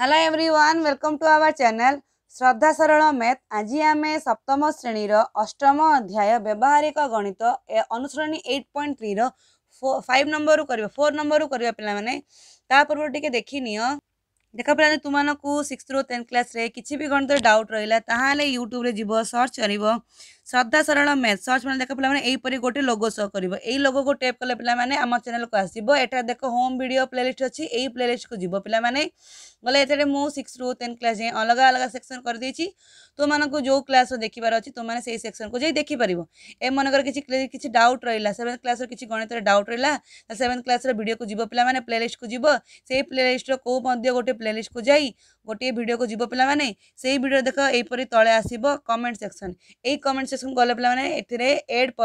hello everyone welcome to our channel Shraddha Saral math आज आम सप्तम श्रेणी अष्टम अध्याय व्यवहारिक गणित ए अनुसरणी एट पॉइंट थ्री रो फाइव नंबर करवा फोर नंबर पे पूर्व टी देखनी देखा पड़ा तुमको सिक्स रू टेन्थ क्लास किसी भी गणित डाउट रहा है यूट्यूब जीव सर्च कर सदा सरल मैथ सर्च मैंने देख पेपर गोटे लोगो सह कर यही लोगो को टेप कले पे आम चेल को आसो एटा देख होम भिड प्लेलीस्ट अच्छी यही प्लेलीस्ट को जीव पे गले ये मुझ सिक्स रू टेन क्लास जाए अलग अलग सेक्शन कर देती तुमको जो क्लास देखार अच्छे तुमने से सेक्शन को जाइए देखिपर ए मनकर किसी डाउट रहा सेवेन्थ क्लास किसी गणित डाउट रहा सेवेन्थ क्लास भिड को जीव पे प्लेलीस्ट को जीव से प्लेलीस्टर कौ गोटे प्लेलीस्ट को जाई गोटे भिड को जीव पे से भिड देख यहीपर तले आस कमेंट सेक्शन यही कमेंट सेक्शन गले पे एड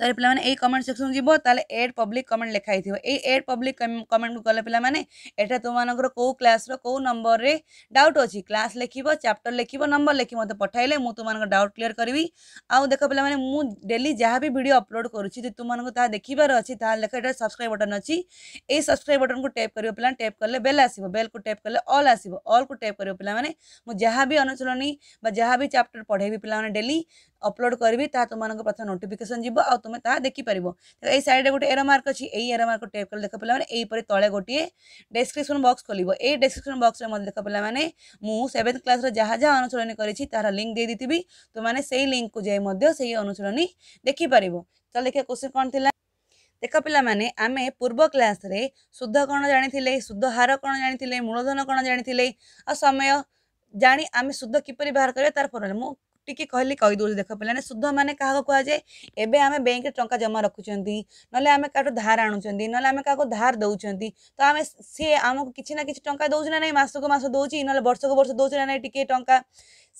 सर पे ये कमेंट सेक्शन जी तेल एड पब्लिक कमेंट लिखाई थी ये एड पब्लिक कमेंट को गले पे तुमको कौ क्लास कौ नंबर में डाउट अच्छी क्लास लिख चैप्टर लिख नंबर लिखी मतलब पठाइले मुझ तुमको डाउट क्लीयर करी आउ देख पे मुझे डेली जहाँ भी भिडियो अपलोड करुच्छी जो तुमको देखार अच्छी लेख ये सब्सक्राइब बटन अच्छी ये सब्सक्राइब बटन को टैप कर पे टैप कले बेल आस बेल को टैप कले अल आस अल को टैप कर पे जहाँ भी अनुशीलनी जहाँ भी चैप्टर पढ़े पे डेली अपलोड करी तुम्हारों प्रथम नोटिकेसन जी और तुम्हें ता देखिपार ये सैड गोटे एर मार्क अच्छे यही एर मार्क टेप कर देख पाने तले गोटे डेस्क्रिप्सन बक्स खोल ये डेस्क्रिप्सन बक्स में मत देख पाने सेवेन्थ क्लास जहाँ जहाँ अनुशीन कर लिंक दे दी तुमने से ही लिंक को जाए अनुशीन देखिपार चल देखिए क्वेश्चन कौन थी देख पाने आम पूर्व क्लास सुध कौन जाणी सुध हार कौन जाणी मूलधन कौन जाणी आ समय जाणी आम सुध किपर बाहर करें तार फर्मूला मुझे टी कहली कहीदे देख पे सुध मैंने क्या को कहुए एम बैंक टाँग जमा रखुं ना आम क्या धार आणुंत ना आम क्या धार दौं तो आम सी आम को ना कि टाँग दौ ना मसक मस दौर ना बर्षक वर्ष दौ ना टी टा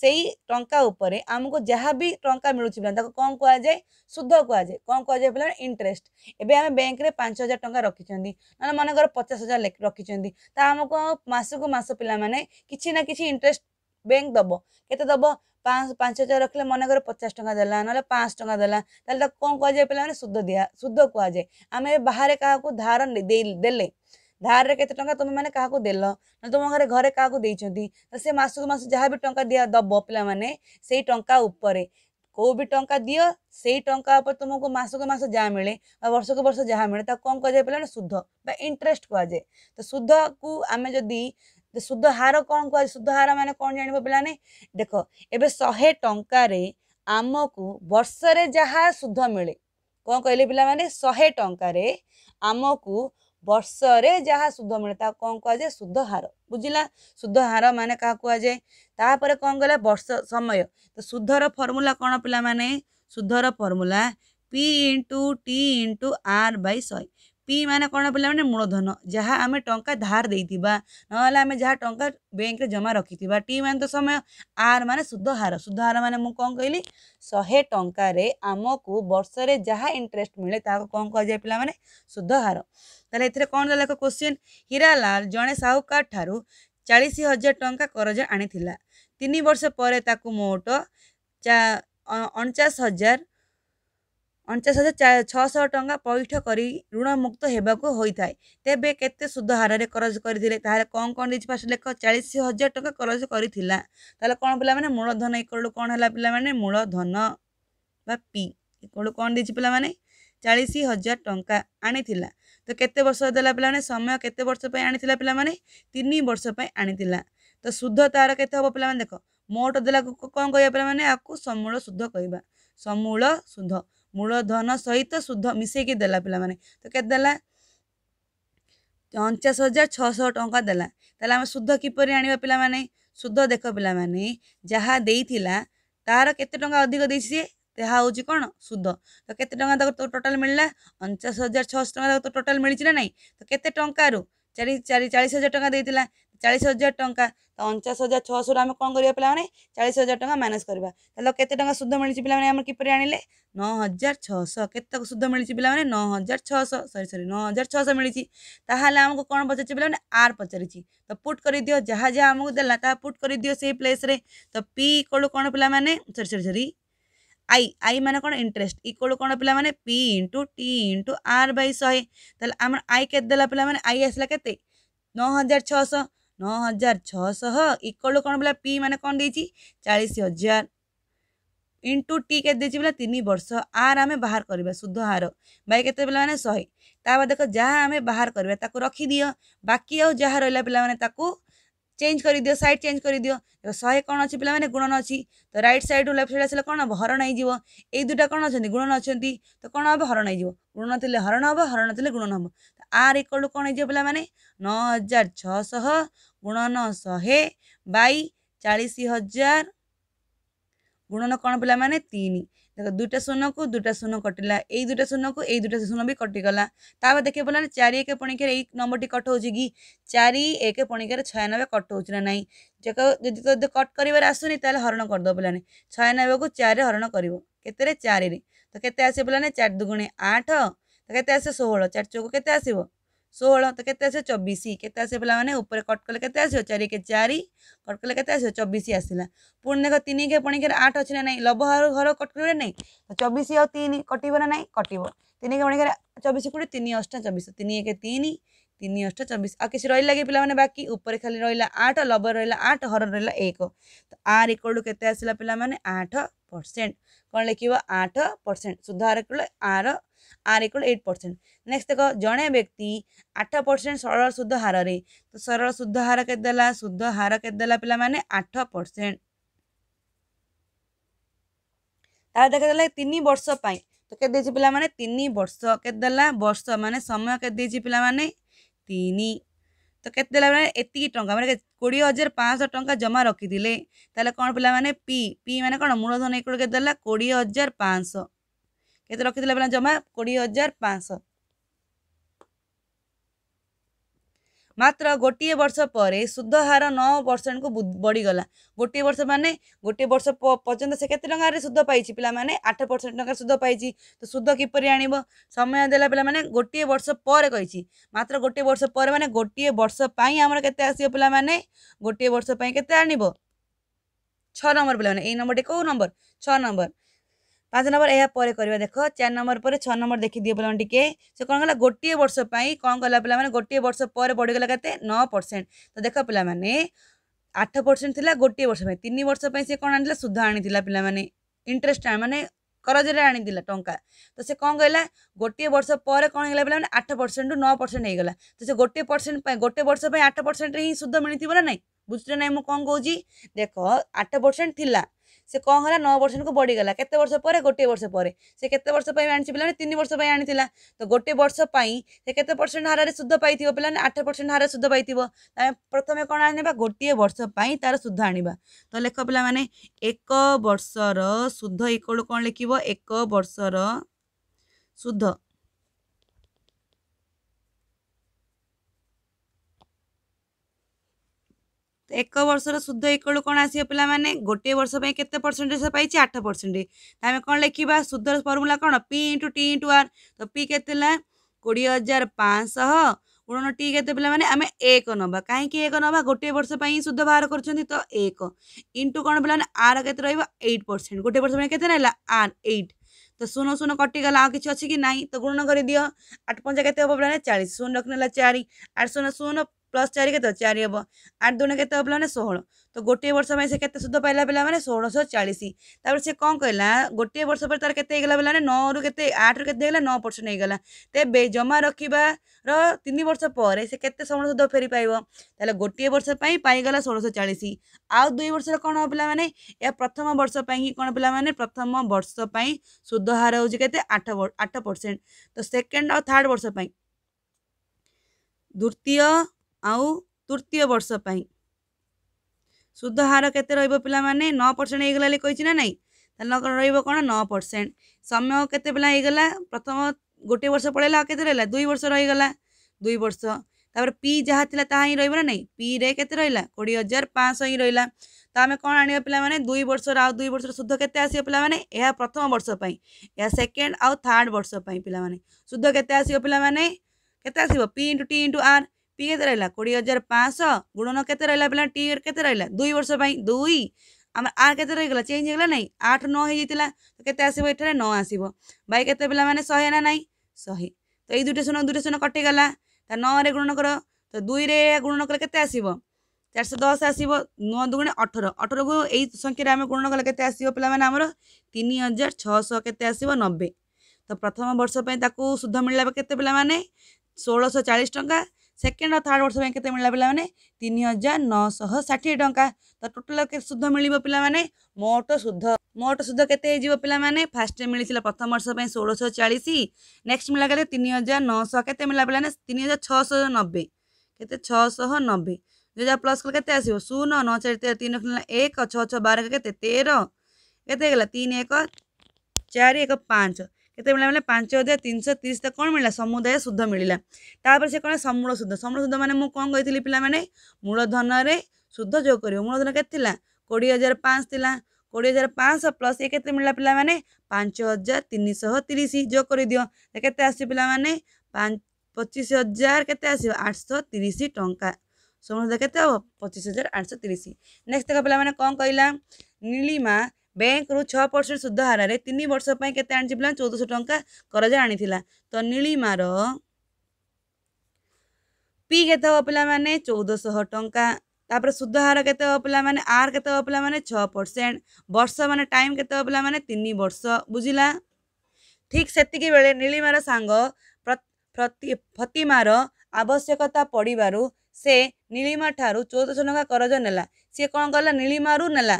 से ही टाँप आमको जहाँ भी टाँचा मिलू कौन कहुए सुध कहुए कौन कहुए पे इंटरेस्ट एवं आम बैंक में पांच हजार टाँग रखिं ना मन कर पचास हजार रखिंट तो आमको मसकु मस पे कि ना कि इंटरेस्ट बैंक दब के दब पांच हजार रखिले मन कर पचास टाँग देला ना पाँच टाँग देला कौन कह जाए पे मैंने सुध दि सुध कहुए आम बाहर क्या धार दे धार रे केते टंका तुम्हें मैंने क्या दे तुम घर घरे क्या देखते से मसक मस जहाँ भी टंका दि दब पे से टंका उपर कौ भी टंका दि से टंका उपर तुमको मसक मस जहाँ मिले वर्षक वर्ष जहाँ मिले कौन कह जाए पे मैंने सुध बा इंटरेस्ट कहुए तो सुध को आम जदि ଯେ ସୁଧ ହାର କ'ଣ କୁହାଯାଏ ସୁଧ ହାର ମାନେ କ'ଣ ଜାଣିବ ପିଲାମାନେ ଦେଖ ଏବେ ଶହେ ଟଙ୍କାରେ ଆମକୁ ବର୍ଷରେ ଯାହା ସୁଧ ମିଳେ କ'ଣ କହିଲେ ପିଲାମାନେ ଶହେ ଟଙ୍କାରେ ଆମକୁ ବର୍ଷରେ ଯାହା ସୁଧ ମିଳେ ତାକୁ କ'ଣ କୁହାଯାଏ ସୁଧ ହାର ବୁଝିଲା ସୁଧ ହାର ମାନେ କାହା କୁହାଯାଏ ତାପରେ କ'ଣ କହିଲା ବର୍ଷ ସମୟ ତ ସୁଧର ଫର୍ମୁଲା କ'ଣ ପିଲାମାନେ ସୁଧର formula P into T into R by ଶହେ पी मान कौन पे मूलधन जहाँ आम टाँह धार दे ना आम जहाँ टाँग बैंक जमा रखी टी मैंने तो समय आर मान सुध हार सुध हार मान कहली शहे टकरे आम को बर्षे जहाँ इंटरेस्ट मिले कौन कह जाए पे सुध हार तेल ए कौन दे क्वेश्चन हीरालाल जड़े साहूकार ठार् चालीस हजार टाँचा करज आनी वर्ष पर मोट अणचाश हजार ଅଣଚାଶ ହଜାର ଛଅଶହ ଟଙ୍କା ପଇଠ କରି ଋଣମୁକ୍ତ ହେବାକୁ ହୋଇଥାଏ ତେବେ କେତେ ସୁଧ ହାରରେ କରଜ କରିଥିଲେ ତାହେଲେ କ'ଣ କ'ଣ ଦେଇଛି ଫାଷ୍ଟ ଲେଖ ଚାଳିଶ ହଜାର ଟଙ୍କା କରଜ କରିଥିଲା ତାହେଲେ କ'ଣ ପିଲାମାନେ ମୂଳଧନ ଏକଡ଼ୁ କ'ଣ ହେଲା ପିଲାମାନେ ମୂଳଧନ ବା ପି ଏକଡ଼ୁ କ'ଣ ଦେଇଛି ପିଲାମାନେ ଚାଳିଶ ହଜାର ଟଙ୍କା ଆଣିଥିଲା ତ କେତେ ବର୍ଷ ଦେଲା ପିଲାମାନେ ସମୟ କେତେ ବର୍ଷ ପାଇଁ ଆଣିଥିଲା ପିଲାମାନେ ତିନି ବର୍ଷ ପାଇଁ ଆଣିଥିଲା ତ ସୁଧ ତା'ର କେତେ ହେବ ପିଲାମାନେ ଦେଖ ମୋଟ ଦେଲାକୁ କ'ଣ କହିବା ପିଲାମାନେ ଆକୁ ସମୂଳ ସୁଧ କହିବା ସମୂଳ ସୁଧ मूलधन सहित सुध मिसेक पे पिला तो के देला अंचाश हजार छःश टाँचा देला सुध किपर आने सुध देख पिला माने जहाँ दे तार केत टा अधिक दे सी हूँ कौन सुध तो कत टाँग तो टोटाल मिलला अंचाश हजार छः टाँग तो टोटाल मिलचना ना तो के चार चार चालीस हजार टाँग देता चालीस हजार टाँह तो अणचाश हजार छःशह आम कौन कर पाने चालीस हजार टाँग माइनस करवा चलो के सुध मिल पाने किपर आने नौ हजार छःश के सुध मिल पाने नौ हजार छःश सरी सरी नौ हजार छःश मिली तालोले आमको कौन पचार पाने आर पचार तो पुट कर दि जहाँ जहाँ आमको देना पुट कर दि से प्लेस तो पी कलु कौन पे सरी सरी सरी आई आई मैंने कौन इंटरेस्ट इक्वल कौन पे मैंने P into T into R by शहे आम आई के पे आई आसला के नौ हजार छःश ନଅ ହଜାର ଛଅଶହ ଇକ୍ୱାଲ୍ କ'ଣ ବୋଲା ପି ମାନେ କ'ଣ ଦେଇଛି ଚାଳିଶ ହଜାର ଇଣ୍ଟୁ ଟି କେତେ ଦେଇଛି ବୋଲେ ତିନି ବର୍ଷ ଆର୍ ଆମେ ବାହାର କରିବା ସୁଧ ହାର ବାଇ କେତେ ପିଲାମାନେ ଶହେ ତା ବାଦକ ଯାହା ଆମେ ବାହାର କରିବା ତାକୁ ରଖିଦିଅ ବାକି ଆଉ ଯାହା ରହିଲା ପିଲାମାନେ ତାକୁ চেঞ্জ କରିଦିଅ ସାଇଡ଼୍ ଚେଞ୍ଜ କରିଦିଅ ଦେଖ ଶହେ କ'ଣ ଅଛି ପିଲାମାନେ ଗୁଣନ ଅଛି ତ ରାଇଟ୍ ସାଇଡ଼୍ରୁ ଲେଫ୍ଟ ସାଇଡ଼୍ ଆସିଲେ କ'ଣ ହେବ ହରଣ ହେଇଯିବ ଏଇ ଦୁଇଟା କ'ଣ ଅଛନ୍ତି ଗୁଣନ ଅଛନ୍ତି ତ କ'ଣ ହେବ ହରଣ ହେଇଯିବ ଗୁଣନ ଥିଲେ ହରଣ ହେବ ହରଣ ଥିଲେ ଗୁଣନ ହେବ ଆର୍ ଇକ୍ୱାଲ୍ ଟୁ କ'ଣ ହେଇଯିବ ପିଲାମାନେ ନଅ ହଜାର ଛଅଶହ ଗୁଣନ ଶହେ ବାଇ ଚାଳିଶ ହଜାର ଗୁଣନ କ'ଣ ପିଲାମାନେ ତିନି ଦେଖ ଦୁଇଟା ଶୂନକୁ ଦୁଇଟା ଶୂନ କଟିଲା ଏଇ ଦୁଇଟା ଶୂନକୁ ଏଇ ଦୁଇଟା ଶୂନ ବି କଟିଗଲା ତାପରେ ଦେଖି ପଡ଼ିଲା ଚାରି ଏକ ପଣିକାରେ ଏଇ ନମ୍ବରଟି କଟ ହେଉଛି କି ଚାରି ଏକ ପଣିକାରେ ଛୟାନବେ କଟ ହେଉଛି ନା ନାହିଁ ଯାକ ଯଦି ଯଦି କଟ୍ କରିବାରେ ଆସୁନି ତାହେଲେ ହରଣ କରିଦେବ ପିଲାମାନେ ଛୟାନବେକୁ ଚାରିରେ ହରଣ କରିବ କେତେରେ ଚାରିରେ ତ କେତେ ଆସିବ ପିଲାମାନେ ଚାରି ଦୁଗୁଣେ ଆଠ ତ କେତେ ଆସିବ ଷୋହଳ ଚାରି ଚଉକୁ କେତେ ଆସିବ षोह तो कैसे आस चबीश के पे उपर कट कले के चार के चार कट कले के चबिश आसला पुणी देख तीन के पुणी के आठ अच्छे ना लब हर घर कट कर ना तो चबिश आन कटना ना कटव तीन के पुणी के चबिश कूड़े तीन अष्ट चबिश तीन एक तीन ତିନି ଅଷ୍ଟ ଚବିଶ ଆଉ କିଛି ରହିଲା କି ପିଲାମାନେ ବାକି ଉପରେ ଖାଲି ରହିଲା ଆଠ ଲବରେ ରହିଲା ଆଠ ହର ରହିଲା ଏକ ତ ଆର ଇକ୍ୱାଲ୍ରୁ କେତେ ଆସିଲା ପିଲାମାନେ ଆଠ ପରସେଣ୍ଟ କ'ଣ ଲେଖିବ ଆଠ ପରସେଣ୍ଟ ସୁଧ ହାର equal R R equal eight percent next ଦେଖ ଜଣେ ବ୍ୟକ୍ତି ଆଠ ପରସେଣ୍ଟ ସରଳ ସୁଧ ହାରରେ ତ ସରଳ ସୁଧ ହାର କେତେ ଦେଲା ସୁଧ ହାର କେତେ ଦେଲା ପିଲାମାନେ ଆଠ ପରସେଣ୍ଟ ତାହେଲେ ଦେଖାଦେଲା ତିନି ବର୍ଷ ପାଇଁ তো কেতে দিয়েছি পিলা মানে তিন বর্ষ কেতে দেলা বর্ষ মানে সময় কেতে দিয়েছি পিলা মানে ତିନି ତ କେତେ ଦେଲା ମାନେ ଏତିକି ଟଙ୍କା ମାନେ କୋଡ଼ିଏ ହଜାର ପାଞ୍ଚଶହ ଟଙ୍କା ଜମା ରଖିଥିଲେ ତାହେଲେ କ'ଣ ପିଲାମାନେ ପି ପି ମାନେ କ'ଣ ମୂଳଧନ ଏକଡ଼ କେତେ ଦେଲା କୋଡ଼ିଏ ହଜାର ପାଞ୍ଚଶହ କେତେ ରଖିଥିଲା ପିଲା ଜମା କୋଡ଼ିଏ ହଜାର ପାଞ୍ଚଶହ मात्र गोटे वर्ष पर सुध हार नौ पर्सेन्टको गला गोटी वर्ष मैले गोट बर्ष पर्यन्त सुध पाइन्छ पिया आठ पर्सेन्ट टा सुध पाइ सुध किपरि आण समय देला पहिला गोटी वर्ष पर गोटि वर्ष पर म गोटे वर्षप्रै आम केत आस्यो पिने गोटी वर्षप्रै केते आणब छम्बर पहिला ए नम्बर टे कम्बर छ পাঁচ নম্বর ଏହା ପରେ କରିବା ଦେଖ ଚାରି ନମ୍ବର ପରେ ଛଅ ନମ୍ବର ଦେଖିଦିଅ ପିଲାମାନେ ଟିକେ ସେ କ'ଣ କଲା ଗୋଟିଏ ବର୍ଷ ପାଇଁ କ'ଣ କଲା ପିଲାମାନେ ଗୋଟିଏ ବର୍ଷ ପରେ ବଢ଼ିଗଲା କେତେ ନଅ ପରସେଣ୍ଟ ତ ଦେଖ ପିଲାମାନେ ଆଠ ପରସେଣ୍ଟ ଥିଲା ଗୋଟିଏ ବର୍ଷ ପାଇଁ ତିନି ବର୍ଷ ପାଇଁ ସେ କ'ଣ ଆଣିଥିଲା ସୁଧ ଆଣିଥିଲା ପିଲାମାନେ ଇଣ୍ଟରେଷ୍ଟ ମାନେ କରଜରେ ଆଣିଥିଲା ଟଙ୍କା ତ ସେ କ'ଣ କହିଲା ଗୋଟିଏ ବର୍ଷ ପରେ କ'ଣ ହେଇଗଲା ପିଲାମାନେ ଆଠ ପରସେଣ୍ଟରୁ ନଅ ପରସେଣ୍ଟ ହେଇଗଲା ତ ସେ ଗୋଟିଏ ପରସେଣ୍ଟ ପାଇଁ ଗୋଟେ ବର୍ଷ ପାଇଁ ଆଠ ପରସେଣ୍ଟରେ ହିଁ ସୁଧ ମିଳିଥିବ ନା ନାହିଁ ବୁଝୁଛ ନାହିଁ ମୁଁ କ'ଣ କହୁଛି ଦେଖ ଆଠ ପରସେଣ୍ଟ ଥିଲା ସେ କ'ଣ ହେଲା ନଅ ବର୍ଷକୁ ବଢ଼ିଗଲା କେତେ ବର୍ଷ ପରେ ଗୋଟିଏ ବର୍ଷ ପରେ ସେ କେତେ ବର୍ଷ ପାଇଁ ଆଣିଛି ପିଲାମାନେ ତିନି ବର୍ଷ ପାଇଁ ଆଣିଥିଲା ତ ଗୋଟିଏ ବର୍ଷ ପାଇଁ ସେ କେତେ ପରସେଣ୍ଟ ହାରରେ ସୁଧ ପାଇଥିବ ପିଲାମାନେ ଆଠ ପରସେଣ୍ଟ ହାରରେ ସୁଧ ପାଇଥିବ ଆମେ ପ୍ରଥମେ କ'ଣ ଆଣିବା ଗୋଟିଏ ବର୍ଷ ପାଇଁ ତା'ର ସୁଧ ଆଣିବା ତ ଲେଖ ପିଲାମାନେ ଏକ ବର୍ଷର ସୁଧ ଇକ୍ୱାଲ୍ କ'ଣ ଲେଖିବ ଏକ ବର୍ଷର ସୁଧ ଏକ ବର୍ଷର ଶୁଦ୍ଧ ଏକଡ଼ୁ କ'ଣ ଆସିବ ପିଲାମାନେ ଗୋଟିଏ ବର୍ଷ ପାଇଁ କେତେ ପରସେଣ୍ଟେଜ୍ ପାଇଛି ଆଠ ପରସେଣ୍ଟ ଆମେ କ'ଣ ଲେଖିବା ଶୁଦ୍ଧର ଫର୍ମୁଲା କ'ଣ P into T into R ତ ପି କେତେ ହେଲା କୋଡ଼ିଏ ହଜାର ପାଞ୍ଚଶହ ଗୁଣନ ଟି କେତେ ପିଲାମାନେ ଆମେ ଏକ ନେବା କାହିଁକି ଏକ ନେବା ଗୋଟିଏ ବର୍ଷ ପାଇଁ ଶୁଦ୍ଧ ବାହାର କରୁଛନ୍ତି ତ ଏକ ଇଣ୍ଟୁ କ'ଣ ପିଲାମାନେ ଆର୍ କେତେ ରହିବ ଏଇଟ୍ ପରସେଣ୍ଟ ଗୋଟିଏ ବର୍ଷ ପାଇଁ କେତେ ରହିଲା ଆର୍ ଏଇଟ୍ ତ ଶୂନ ଶୂନ କଟିଗଲା ଆଉ କିଛି ଅଛି କି ନାହିଁ ତ ଗୁଣନ କରିଦିଅ ଆଠ ପଞ୍ଚା କେତେ ହେବ ପିଲାମାନେ ଚାଳିଶ ଶୂନ ରଖିନେଲା ଚାରି ଆଠ ଶୂନ ଶୂନ प्लस चार के चार हे आठ दुण के षोह तो गोटे वर्ष में से सुध पाला पे मैंने षोलश चालीस तपर से कौन कहला गोटे वर्ष पर तार केगला पे नौ के आठ रू के नौ परसेंट हो गला तेबे जमा रखार रन वर्ष पर षोल सुध फेरी पाइब तेल गोटे वर्षपाईगला षोलश चालीस आउ दुई वर्ष कौन पे प्रथम वर्षपाई कौन पे प्रथम वर्षपाई सुध हार होते आठ आठ परसेंट तो सेकेंड आ थार्ड वर्षपाई द्वितीय ଆଉ ତୃତୀୟ ବର୍ଷ ପାଇଁ ସୁଧ ହାର କେତେ ରହିବ ପିଲାମାନେ ନଅ ପରସେଣ୍ଟ ହେଇଗଲା ବୋଲି କହିଛି ନା ନାହିଁ ତାହେଲେ ରହିବ କ'ଣ ନଅ ପରସେଣ୍ଟ ସମୟ କେତେ ପିଲା ହେଇଗଲା ପ୍ରଥମ ଗୋଟିଏ ବର୍ଷ ପଳେଇଲା ଆଉ କେତେ ରହିଲା ଦୁଇ ବର୍ଷ ରହିଗଲା ଦୁଇ ବର୍ଷ ତାପରେ ପି ଯାହା ଥିଲା ତାହା ହିଁ ରହିବ ନା ନାହିଁ ପିରେ କେତେ ରହିଲା କୋଡ଼ିଏ ହଜାର ପାଞ୍ଚଶହ ହିଁ ରହିଲା ତ ଆମେ କ'ଣ ଆଣିବା ପିଲାମାନେ ଦୁଇ ବର୍ଷର ଆଉ ଦୁଇ ବର୍ଷର ସୁଧ କେତେ ଆସିବ ପିଲାମାନେ ଏହା ପ୍ରଥମ ବର୍ଷ ପାଇଁ ଏହା ସେକେଣ୍ଡ ଆଉ ଥାର୍ଡ଼ ବର୍ଷ ପାଇଁ ପିଲାମାନେ ସୁଧ କେତେ ଆସିବ ପିଲାମାନେ କେତେ ଆସିବ P into T into R টি কেতে রহলা কোড়ি হাজার পাঁচশ গুণন কেতে রহলা পিলা টি কেতে রহলা দুই বর্ষ পাই দুই আমার আর কেতে রহিগলা চেঞ্জ হয়েগলা নাই আঠ ন হয়ে যাইতিলা তো কেতে আসিব এঠারে ন আসিব বাই কেতে পিলা মানে শহে না নাই শহে তো এই দুইটা শূন্য দুইটা শূন্য কটিগলা তা নরে গুণন কর তো দুইরে গুণন কলে কেতে আসিব চারশো দশ আসব নয় দুগুণে অঠর অঠরকু এই সংখ্যার আমি গুণন কলে কেতে আসব পিলামানে আমার তিন হাজার ছশ কেতে আসব নবে তো প্রথম বর্ষ তাকে সুদ মিললা কেতে পিলামানে ষোলশ চাশ টঙ্কা सेकेंड और थार्ड वर्ष के पाने तीन हजार नौशह षाठी टाँह तो टोटाल के सुध मिल पाने मोट सुध मोट सुध के पाने फास्ट मिल मिले प्रथम वर्ष षोलश चालीस नेक्स्ट मिला गले तीन हजार नौशह के पाने तीन हजार छःश नब्बे के छःश नबे दुई हजार प्लस कल के आसो शून न चार तेरह तीन एक छः छः बार के तेरह के तीन एक चार एक पाँच କେତେ ମିଳିଲା ମାନେ ପାଞ୍ଚ ହଜାର ତିନିଶହ ତିରିଶଟା କ'ଣ ମିଳିଲା ସମୁଦାୟ ସୁଧ ମିଳିଲା ତାପରେ ସେ କ'ଣ ସମୂଳ ସୁଧ ସମୂଳ ସୁଧ ମାନେ ମୁଁ କ'ଣ କହିଥିଲି ପିଲାମାନେ ମୂଳଧନରେ ସୁଧ ଯୋଗ କରିବ ମୂଳଧନ କେତେ ଥିଲା କୋଡ଼ିଏ ହଜାର ପାଞ୍ଚ ଥିଲା କୋଡ଼ିଏ ହଜାର ପାଞ୍ଚଶହ ପ୍ଲସ୍ ଏ କେତେ ମିଳିଲା ପିଲାମାନେ ପାଞ୍ଚ ହଜାର ତିନିଶହ ତିରିଶ ଯୋଗ କରିଦିଅ କେତେ ଆସିବ ପିଲାମାନେ ପଚିଶ ହଜାର କେତେ ଆସିବ ଆଠଶହ ତିରିଶ ଟଙ୍କା ସମୁଦାୟ କେତେ ହେବ ପଚିଶ ହଜାର ଆଠଶହ ତିରିଶ ନେକ୍ସଟ୍ ଦେଖ ପିଲାମାନେ କ'ଣ କହିଲା ନୀଳିମା ବ୍ୟାଙ୍କରୁ ଛଅ ପରସେଣ୍ଟ ସୁଧ ହାରରେ ତିନି ବର୍ଷ ପାଇଁ କେତେ ଆଣିଛି ପିଲା ଚଉଦଶହ ଟଙ୍କା କରଜ ଆଣିଥିଲା ତ ନୀଳିମାର ପି କେତେ ହେବ ପିଲାମାନେ ଚଉଦଶହ ଟଙ୍କା ତାପରେ ସୁଧ ହାର କେତେ ହେବ ପିଲାମାନେ ଆର୍ କେତେ ହେବ ପିଲାମାନେ ଛଅ ପରସେଣ୍ଟ ବର୍ଷ ମାନେ ଟାଇମ୍ କେତେ ହେବ ପିଲାମାନେ ତିନି ବର୍ଷ ବୁଝିଲା ଠିକ୍ ସେତିକି ବେଳେ ନୀଳିମାର ସାଙ୍ଗ ଫତିମାର ଆବଶ୍ୟକତା ପଡ଼ିବାରୁ ସେ ନୀଳିମା ଠାରୁ ଚଉଦଶହ ଟଙ୍କା କରଜ ନେଲା ସିଏ କ'ଣ କଲା ନୀଳିମାରୁ ନେଲା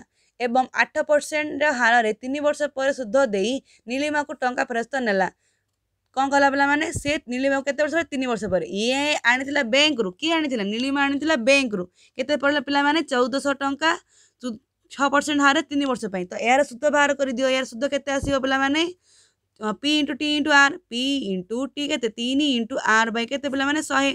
ଏବଂ ଆଠ ପରସେଣ୍ଟର ହାରରେ ତିନି ବର୍ଷ ପରେ ସୁଧ ଦେଇ ନୀଲିମାକୁ ଟଙ୍କା ଫେରସ୍ତ ନେଲା କ'ଣ କଲା ପିଲାମାନେ ସେ ନୀଲିମାକୁ କେତେ ବର୍ଷ ପରେ ତିନି ବର୍ଷ ପରେ ଇଏ ଆଣିଥିଲା ବ୍ୟାଙ୍କରୁ କିଏ ଆଣିଥିଲା ନୀଲିମା ଆଣିଥିଲା ବ୍ୟାଙ୍କରୁ କେତେ ପଡ଼ିଲା ପିଲାମାନେ ଚଉଦଶହ ଟଙ୍କା ଛଅ ପରସେଣ୍ଟ ହାରରେ ତିନି ବର୍ଷ ପାଇଁ ତ ଏହାର ସୁଧ ବାହାର କରିଦିଅ ଏହାର ସୁଧ କେତେ ଆସିବ ପିଲାମାନେ P into T into R P into T କେତେ ତିନି ଇଣ୍ଟୁ ଆର୍ ବାଇ କେତେ ପିଲାମାନେ ଶହେ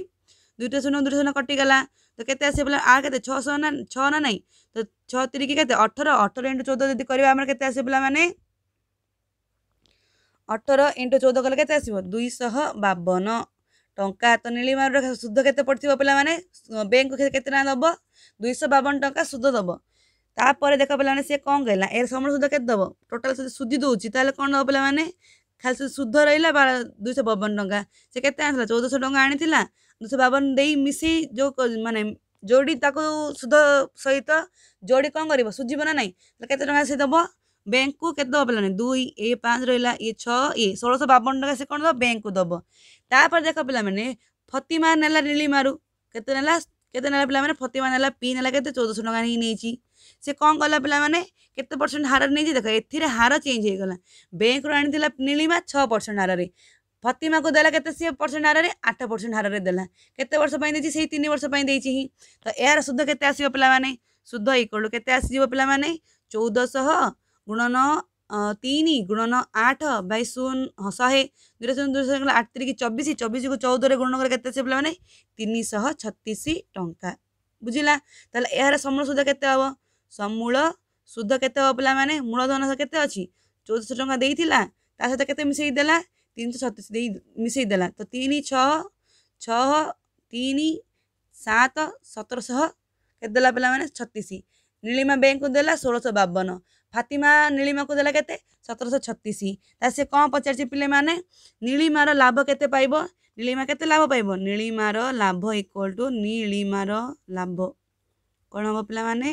ଦୁଇଟା ଶୂନ ଦୁଇଟା ଶୂନ କଟିଗଲା ତ କେତେ ଆସିଗଲା ଆର କେତେ ଛଅଶହ ନା ଛଅ ନା ନାହିଁ ତ ଛଅ ତିରିକି କେତେ ଅଠର ଅଠର ଇଣ୍ଟୁ ଚଉଦ ଯଦି କରିବା ଆମର କେତେ ଆସିବ ପିଲାମାନେ ଅଠର ଇଣ୍ଟୁ ଚଉଦ କଲେ କେତେ ଆସିବ ଦୁଇଶହ ବାବନ ଟଙ୍କା ତ ନୀଳିମାର ସୁଧ କେତେ ପଡ଼ିଥିବ ପିଲାମାନେ ବ୍ୟାଙ୍କକୁ କେତେ ଟଙ୍କା ଦେବ ଦୁଇଶହ ବାବନ ଟଙ୍କା ସୁଧ ଦେବ ତାପରେ ଦେଖ ପିଲାମାନେ ସେ କ'ଣ କହିଲା ଏର ସମୂଳ ସୁଧ କେତେ ଦେବ ଟୋଟାଲ୍ ସୁଧି ଦେଉଛି ତାହେଲେ କ'ଣ ଦେବ ପିଲାମାନେ ଖାଲି ସେ ସୁଧ ରହିଲା ଦୁଇଶହ ବାବନ ଟଙ୍କା ସେ କେତେ ଆଣିଥିଲା ଚଉଦଶହ ଟଙ୍କା ଆଣିଥିଲା ଦୁଇଶହ ବାବନ ଦେଇ ମିଶି ଯେଉଁ ମାନେ ଯୋଡ଼ି ତାକୁ ସୁଧ ସହିତ ଯୋଡ଼ି କ'ଣ କରିବ ସୁଝିବ ନା ନାହିଁ କେତେ ଟଙ୍କା ସେ ଦେବ ବ୍ୟାଙ୍କକୁ କେତେ ଦେବ ପିଲାନି ଦୁଇ ଏ ପାଞ୍ଚ ରହିଲା ଇଏ ଛଅ ଇଏ ଷୋହଳଶହ ବାବନ ଟଙ୍କା ସେ କ'ଣ ଦେବ ବ୍ୟାଙ୍କକୁ ଦେବ ତାପରେ ଦେଖ ପିଲାମାନେ ଫତିମା ନେଲା ନିଲିମାରୁ କେତେ ନେଲା କେତେ ନେଲା ପିଲାମାନେ ଫତିମା ନେଲା ପି ନେଲା କେତେ ଚଉଦଶହ ଟଙ୍କା ହିଁ ନେଇଛି से कला पिया पर्सेन्ट हारे देखेर हार चेन्ज हैगला ब्याङ्क रु आ नीमा छसेन्ट हारले फतिमा देला पर्सेन्ट हारले आठ पर्सेन्ट हारले देला केते वर्ष तिन वर्षप्रै दिद केत आस्य पि सुध इक्वल केते आसि पिया चौधश गुणन तिन गुणन आठ बै शून् श आठतिर कि चबिस चबिस चौध र गुणन गर्छ पितिश छतिस टा बुझला तार समर सुध केत ସମୂଳ ସୁଧ କେତେ ହେବ ପିଲାମାନେ ମୂଳଧନ କେତେ ଅଛି ଚଉଦଶହ ଟଙ୍କା ଦେଇଥିଲା ତା ସହିତ କେତେ ମିଶେଇ ଦେଲା ତିନିଶହ ଛତିଶ ଦେଇ ମିଶେଇ ଦେଲା ତ ତିନି ଛଅ ଛଅ ତିନି ସାତ ସତରଶହ କେତେ ଦେଲା ପିଲାମାନେ ଛତିଶ ନୀଳିମା ବେଙ୍କୁ ଦେଲା ଷୋହଳଶହ ବାବନ ଫାତିମା ନୀଳିମାକୁ ଦେଲା କେତେ ସତରଶହ ଛତିଶ ତା ସେ କ'ଣ ପଚାରିଛି ପିଲାମାନେ ନୀଳିମାର ଲାଭ କେତେ ପାଇବ ନୀଳିମା କେତେ ଲାଭ ପାଇବ ନୀଳିମାର ଲାଭ ଇକ୍ୱାଲ୍ ଟୁ ନୀଳିମାର ଲାଭ କ'ଣ ହେବ ପିଲାମାନେ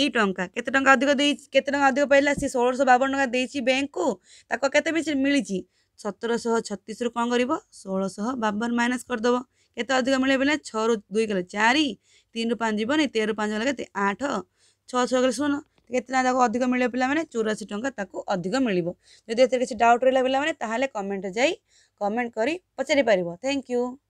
ଏଇ ଟଙ୍କା କେତେ ଟଙ୍କା ଅଧିକ ଦେଇଛି କେତେ ଟଙ୍କା ଅଧିକ ପାଇଲା ସେ ଷୋହଳଶହ ବାବନ ଟଙ୍କା ଦେଇଛି ବ୍ୟାଙ୍କକୁ ତାକୁ କେତେ ବି ସେ ମିଳିଛି ସତରଶହ ଛତିଶରୁ କ'ଣ କରିବ ଷୋହଳଶହ ବାବନ ମାଇନସ୍ କରିଦେବ କେତେ ଅଧିକ ମିଳିବ ବୋଲେ ଛଅରୁ ଦୁଇ କଲେ ଚାରି ତିନିରୁ ପାଞ୍ଚ ଯିବନି ତେରରୁ ପାଞ୍ଚ ହେଲା କେତେ ଆଠ ଛଅ ଛଅ କଲେ ଶୂନ କେତେ ଟଙ୍କା ତାକୁ ଅଧିକ ମିଳିବ ପିଲାମାନେ ଚଉରାଅଶୀ ଟଙ୍କା ତାକୁ ଅଧିକ ମିଳିବ ଯଦି ଏଥିରେ କିଛି ଡାଉଟ୍ ରହିଲା ପିଲାମାନେ ତାହେଲେ କମେଣ୍ଟ ଯାଇ କମେଣ୍ଟ କରି ପଚାରି ପାରିବ ଥ୍ୟାଙ୍କ ୟୁ